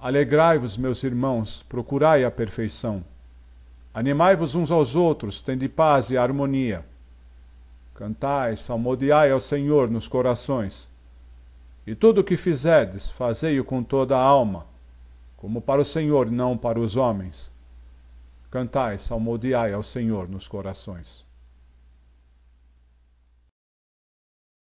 Alegrai-vos, meus irmãos, procurai a perfeição. Animai-vos uns aos outros, tende paz e harmonia. Cantai, salmodiai ao Senhor nos corações. E tudo o que fizerdes, fazei-o com toda a alma, como para o Senhor, não para os homens. Cantai, salmodiai ao Senhor nos corações.